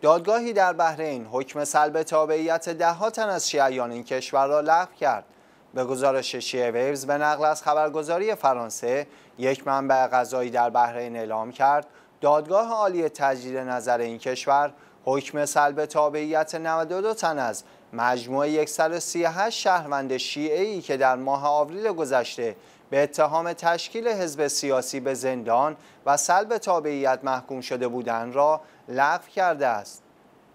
دادگاهی در بحرین حکم سلب تابعیت ده تن از شیعیان این کشور را لغو کرد. به گزارش شیعه ویوز به نقل از خبرگزاری فرانسه یک منبع غذایی در بحرین اعلام کرد دادگاه عالی تجدید نظر این کشور حکم سلب تابعیت 92 تن از مجموع 138 شهروند ای که در ماه آوریل گذشته به اتهام تشکیل حزب سیاسی به زندان و سلب تابعیت محکوم شده بودند را لغو کرده است.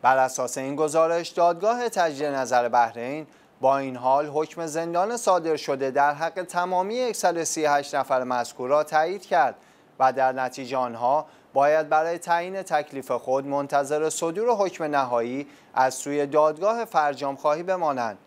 بر اساس این گزارش دادگاه تجدید نظر بحرین با این حال حکم زندان صادر شده در حق تمامی 138 نفر مذکور را تایید کرد و در نتیجه آنها باید برای تعیین تکلیف خود منتظر صدور حکم نهایی از سوی دادگاه خواهی بمانند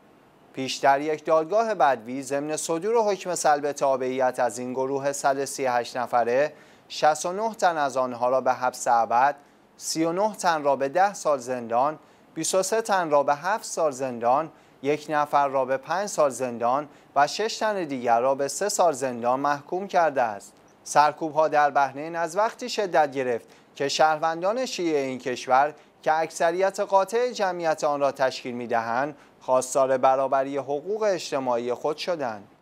پیشتر یک دادگاه بدوی ضمن صدور حکم سلب تابعیت از این گروه 138 نفره 69 تن از آنها را به حبس ابد 39 تن را به 10 سال زندان 23 تن را به 7 سال زندان یک نفر را به 5 سال زندان و 6 تن دیگر را به 3 سال زندان محکوم کرده است سرکوب ها در بحرین از وقتی شدت گرفت که شهروندان شیعه این کشور که اکثریت قاطع جمعیت آن را تشکیل می دهند خواستار برابری حقوق اجتماعی خود شدند.